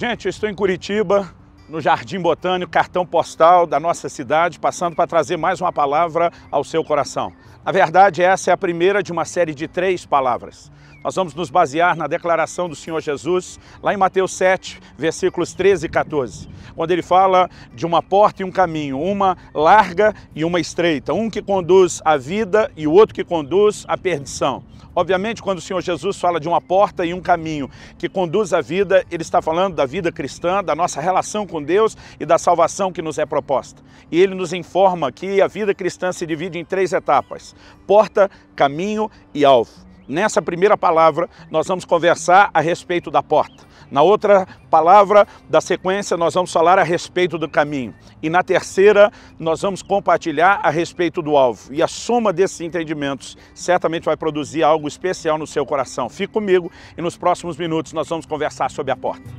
Gente, eu estou em Curitiba, no Jardim Botânico, cartão postal da nossa cidade, passando para trazer mais uma palavra ao seu coração. Na verdade, essa é a primeira de uma série de três palavras. Nós vamos nos basear na declaração do Senhor Jesus, lá em Mateus 7, versículos 13 e 14, quando ele fala de uma porta e um caminho, uma larga e uma estreita, um que conduz à vida e o outro que conduz à perdição. Obviamente, quando o Senhor Jesus fala de uma porta e um caminho que conduz à vida, ele está falando da vida cristã, da nossa relação com Deus e da salvação que nos é proposta. E ele nos informa que a vida cristã se divide em três etapas: porta, caminho e alvo. Nessa primeira palavra, nós vamos conversar a respeito da porta. Na outra palavra da sequência, nós vamos falar a respeito do caminho. E na terceira, nós vamos compartilhar a respeito do alvo. E a soma desses entendimentos certamente vai produzir algo especial no seu coração. Fique comigo e nos próximos minutos nós vamos conversar sobre a porta.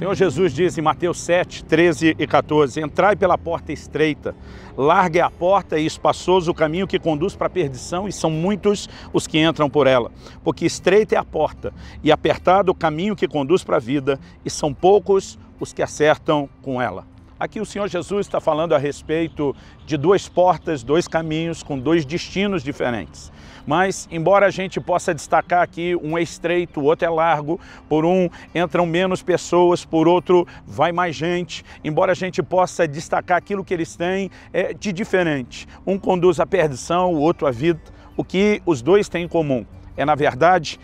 Senhor Jesus diz em Mateus 7, 13 e 14: Entrai pela porta estreita, larga é a porta e espaçoso o caminho que conduz para a perdição, e são muitos os que entram por ela. Porque estreita é a porta e apertado o caminho que conduz para a vida, e são poucos os que acertam com ela. Aqui o Senhor Jesus está falando a respeito de duas portas, dois caminhos com dois destinos diferentes. Mas, embora a gente possa destacar aqui, um é estreito, o outro é largo, por um entram menos pessoas, por outro vai mais gente, embora a gente possa destacar aquilo que eles têm é, de diferente. Um conduz à perdição, o outro à vida. O que os dois têm em comum é, na verdade,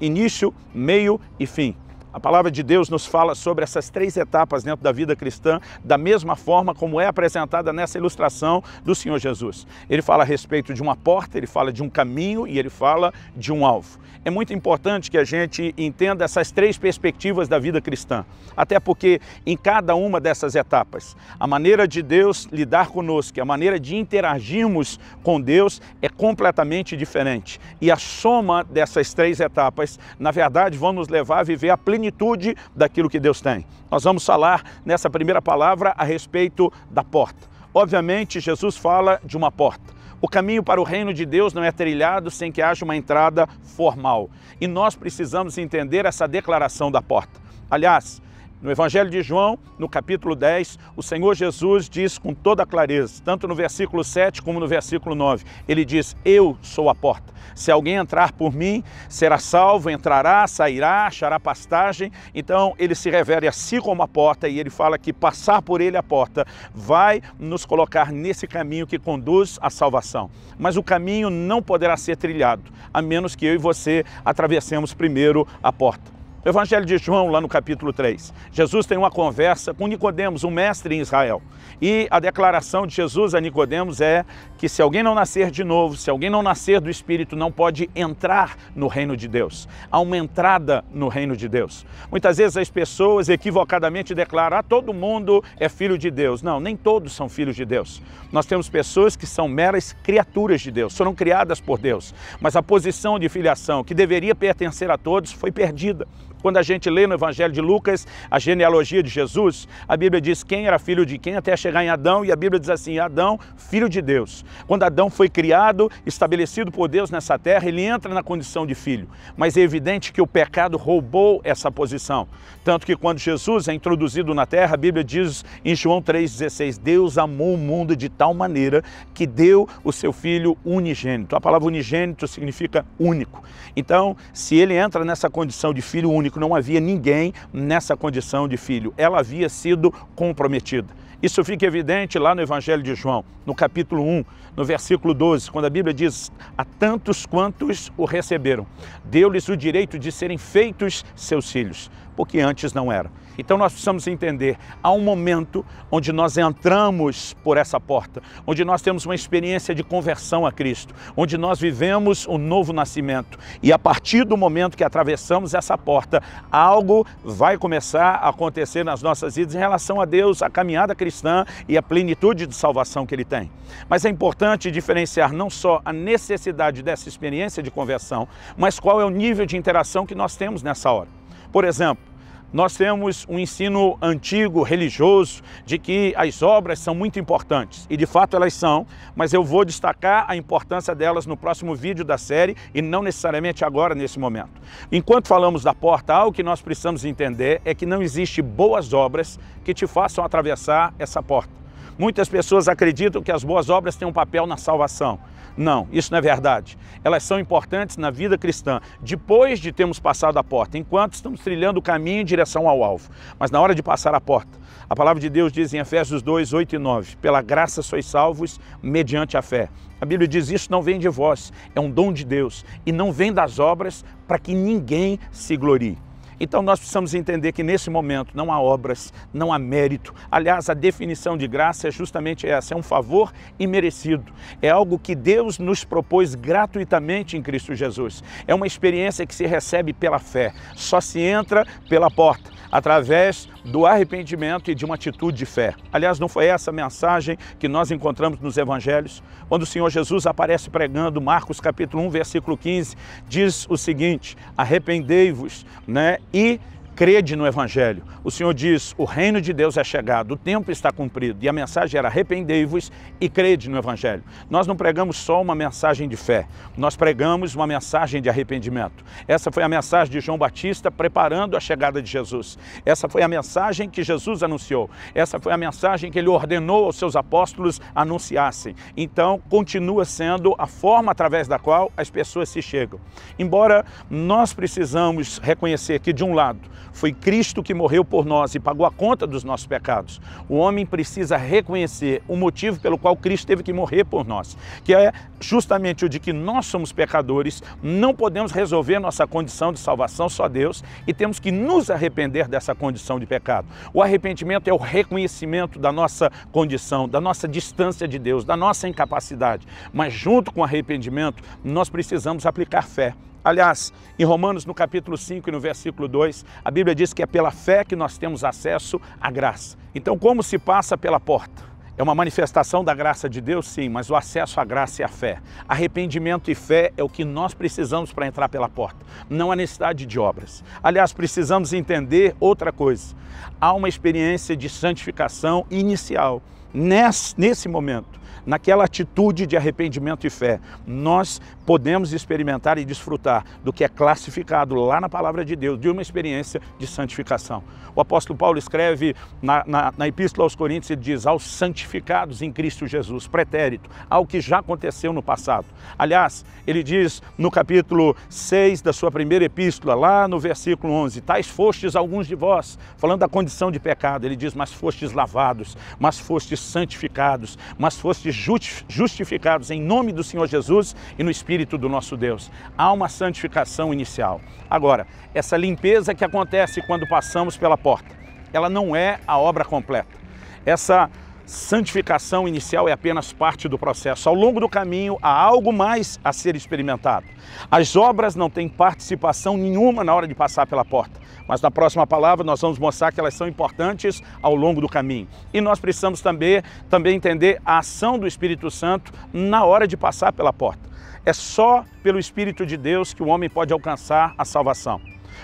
início, meio e fim. A palavra de Deus nos fala sobre essas três etapas dentro da vida cristã, da mesma forma como é apresentada nessa ilustração do Senhor Jesus. Ele fala a respeito de uma porta, ele fala de um caminho e ele fala de um alvo. É muito importante que a gente entenda essas três perspectivas da vida cristã, até porque em cada uma dessas etapas, a maneira de Deus lidar conosco, a maneira de interagirmos com Deus é completamente diferente. E a soma dessas três etapas, na verdade, vão nos levar a viver a plenitude plenitude daquilo que Deus tem. Nós vamos falar nessa primeira palavra a respeito da porta. Obviamente, Jesus fala de uma porta. O caminho para o reino de Deus não é trilhado sem que haja uma entrada formal. E nós precisamos entender essa declaração da porta. Aliás, no Evangelho de João, no capítulo 10, o Senhor Jesus diz com toda clareza, tanto no versículo 7 como no versículo 9, ele diz: Eu sou a porta. Se alguém entrar por mim, será salvo, entrará, sairá, achará pastagem. Então ele se revela a si como a porta e ele fala que passar por ele a porta vai nos colocar nesse caminho que conduz à salvação. Mas o caminho não poderá ser trilhado, a menos que eu e você atravessemos primeiro a porta. No Evangelho de João, lá no capítulo 3, Jesus tem uma conversa com Nicodemos, um mestre em Israel. E a declaração de Jesus a Nicodemos é que se alguém não nascer de novo, se alguém não nascer do Espírito, não pode entrar no reino de Deus. Há uma entrada no reino de Deus. Muitas vezes as pessoas equivocadamente declaram: ah, todo mundo é filho de Deus. Não, nem todos são filhos de Deus. Nós temos pessoas que são meras criaturas de Deus, foram criadas por Deus. Mas a posição de filiação que deveria pertencer a todos foi perdida. Quando a gente lê no Evangelho de Lucas a genealogia de Jesus, a Bíblia diz quem era filho de quem até chegar em Adão, e a Bíblia diz assim: Adão, filho de Deus. Quando Adão foi criado, estabelecido por Deus nessa terra, ele entra na condição de filho. Mas é evidente que o pecado roubou essa posição. Tanto que quando Jesus é introduzido na terra, a Bíblia diz em João 3,16: Deus amou o mundo de tal maneira que deu o seu filho unigênito. A palavra unigênito significa único. Então, se ele entra nessa condição de filho único, único, não havia ninguém nessa condição de filho. Ela havia sido comprometida. Isso fica evidente lá no Evangelho de João, no capítulo 1, no versículo 12, quando a Bíblia diz: A tantos quantos o receberam, deu-lhes o direito de serem feitos seus filhos, porque antes não eram. Então nós precisamos entender, há um momento onde nós entramos por essa porta, onde nós temos uma experiência de conversão a Cristo, onde nós vivemos o um novo nascimento. E a partir do momento que atravessamos essa porta, algo vai começar a acontecer nas nossas vidas em relação a Deus, a caminhada cristã e a plenitude de salvação que ele tem. Mas é importante diferenciar não só a necessidade dessa experiência de conversão, mas qual é o nível de interação que nós temos nessa hora. Por exemplo, nós temos um ensino antigo, religioso, de que as obras são muito importantes, e de fato elas são, mas eu vou destacar a importância delas no próximo vídeo da série e não necessariamente agora, nesse momento. Enquanto falamos da porta, algo que nós precisamos entender é que não existe boas obras que te façam atravessar essa porta. Muitas pessoas acreditam que as boas obras têm um papel na salvação. Não, isso não é verdade. Elas são importantes na vida cristã, depois de termos passado a porta, enquanto estamos trilhando o caminho em direção ao alvo. Mas na hora de passar a porta, a palavra de Deus diz em Efésios 2, 8 e 9: Pela graça sois salvos mediante a fé. A Bíblia diz: Isso não vem de vós, é um dom de Deus, e não vem das obras para que ninguém se glorie. Então nós precisamos entender que nesse momento não há obras, não há mérito. Aliás, a definição de graça é justamente essa: é um favor imerecido. É algo que Deus nos propôs gratuitamente em Cristo Jesus. É uma experiência que se recebe pela fé, só se entra pela porta através do arrependimento e de uma atitude de fé. Aliás, não foi essa a mensagem que nós encontramos nos evangelhos? Quando o Senhor Jesus aparece pregando, Marcos capítulo 1, versículo 15, diz o seguinte: arrependei-vos, né? E crede no Evangelho. O Senhor diz: o reino de Deus é chegado, o tempo está cumprido. E a mensagem era: arrependei-vos e crede no Evangelho. Nós não pregamos só uma mensagem de fé, nós pregamos uma mensagem de arrependimento. Essa foi a mensagem de João Batista preparando a chegada de Jesus. Essa foi a mensagem que Jesus anunciou. Essa foi a mensagem que ele ordenou aos seus apóstolos anunciassem. Então, continua sendo a forma através da qual as pessoas se chegam. Embora nós precisamos reconhecer que, de um lado, foi Cristo que morreu por nós e pagou a conta dos nossos pecados. O homem precisa reconhecer o motivo pelo qual Cristo teve que morrer por nós, que é justamente o de que nós somos pecadores, não podemos resolver nossa condição de salvação só Deus e temos que nos arrepender dessa condição de pecado. O arrependimento é o reconhecimento da nossa condição, da nossa distância de Deus, da nossa incapacidade. Mas junto com o arrependimento, nós precisamos aplicar fé. Aliás, em Romanos, no capítulo 5 e no versículo 2, a Bíblia diz que é pela fé que nós temos acesso à graça. Então, como se passa pela porta? É uma manifestação da graça de Deus, sim, mas o acesso à graça é a fé. Arrependimento e fé é o que nós precisamos para entrar pela porta. Não há necessidade de obras. Aliás, precisamos entender outra coisa. Há uma experiência de santificação inicial nesse, nesse momento naquela atitude de arrependimento e fé, nós podemos experimentar e desfrutar do que é classificado lá na palavra de Deus, de uma experiência de santificação. O apóstolo Paulo escreve na, na, na Epístola aos Coríntios, ele diz, aos santificados em Cristo Jesus, pretérito, ao que já aconteceu no passado. Aliás, ele diz no capítulo 6 da sua primeira epístola, lá no versículo 11, tais fostes alguns de vós, falando da condição de pecado, ele diz, mas fostes lavados, mas fostes santificados, mas fostes justificados em nome do Senhor Jesus e no Espírito do nosso Deus. Há uma santificação inicial. Agora, essa limpeza que acontece quando passamos pela porta, ela não é a obra completa. Essa santificação inicial é apenas parte do processo. Ao longo do caminho há algo mais a ser experimentado. As obras não têm participação nenhuma na hora de passar pela porta, mas na próxima palavra nós vamos mostrar que elas são importantes ao longo do caminho. E nós precisamos também, também entender a ação do Espírito Santo na hora de passar pela porta. É só pelo Espírito de Deus que o homem pode alcançar a salvação.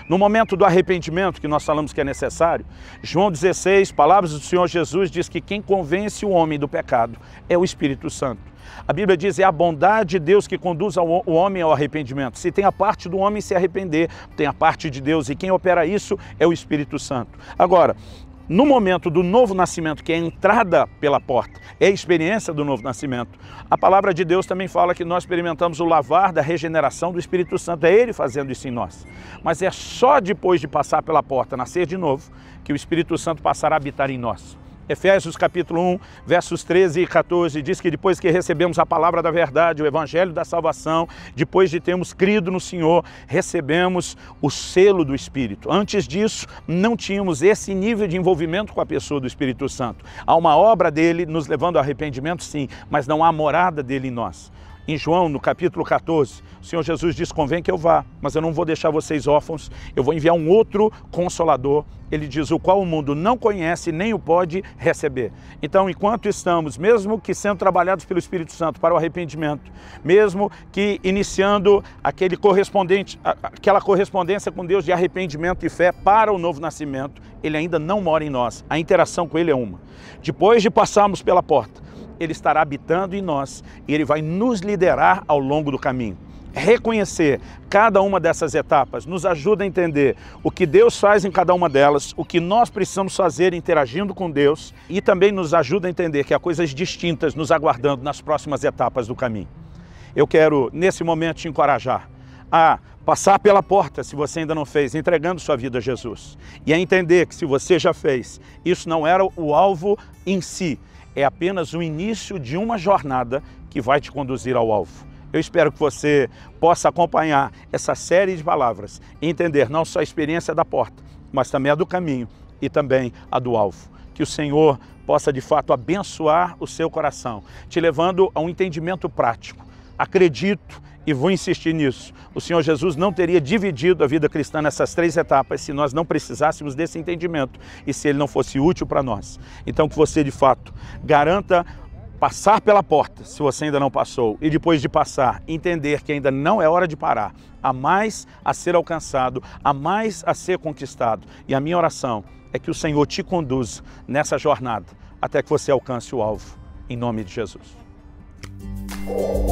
No momento do arrependimento, que nós falamos que é necessário, João 16, palavras do Senhor Jesus, diz que quem convence o homem do pecado é o Espírito Santo. A Bíblia diz é a bondade de Deus que conduz o homem ao arrependimento. Se tem a parte do homem se arrepender, tem a parte de Deus e quem opera isso é o Espírito Santo. Agora, no momento do novo nascimento, que é a entrada pela porta, é a experiência do novo nascimento. A palavra de Deus também fala que nós experimentamos o lavar da regeneração do Espírito Santo, é Ele fazendo isso em nós. Mas é só depois de passar pela porta, nascer de novo, que o Espírito Santo passará a habitar em nós. Efésios capítulo 1, versos 13 e 14, diz que depois que recebemos a palavra da verdade, o evangelho da salvação, depois de termos crido no Senhor, recebemos o selo do Espírito. Antes disso, não tínhamos esse nível de envolvimento com a pessoa do Espírito Santo. Há uma obra dele nos levando ao arrependimento, sim, mas não há morada dele em nós. Em João, no capítulo 14, o Senhor Jesus diz: Convém que eu vá, mas eu não vou deixar vocês órfãos, eu vou enviar um outro consolador. Ele diz: O qual o mundo não conhece nem o pode receber. Então, enquanto estamos, mesmo que sendo trabalhados pelo Espírito Santo para o arrependimento, mesmo que iniciando aquele correspondente, aquela correspondência com Deus de arrependimento e fé para o novo nascimento, ele ainda não mora em nós. A interação com ele é uma. Depois de passarmos pela porta, ele estará habitando em nós e Ele vai nos liderar ao longo do caminho. Reconhecer cada uma dessas etapas nos ajuda a entender o que Deus faz em cada uma delas, o que nós precisamos fazer interagindo com Deus e também nos ajuda a entender que há coisas distintas nos aguardando nas próximas etapas do caminho. Eu quero, nesse momento, te encorajar a passar pela porta, se você ainda não fez, entregando sua vida a Jesus. E a entender que se você já fez, isso não era o alvo em si, é apenas o início de uma jornada que vai te conduzir ao alvo. Eu espero que você possa acompanhar essa série de palavras e entender não só a experiência da porta, mas também a do caminho e também a do alvo. Que o Senhor possa de fato abençoar o seu coração, te levando a um entendimento prático acredito e vou insistir nisso. O Senhor Jesus não teria dividido a vida cristã nessas três etapas se nós não precisássemos desse entendimento e se ele não fosse útil para nós. Então que você de fato garanta passar pela porta, se você ainda não passou, e depois de passar, entender que ainda não é hora de parar. Há mais a ser alcançado, há mais a ser conquistado. E a minha oração é que o Senhor te conduza nessa jornada até que você alcance o alvo. Em nome de Jesus. you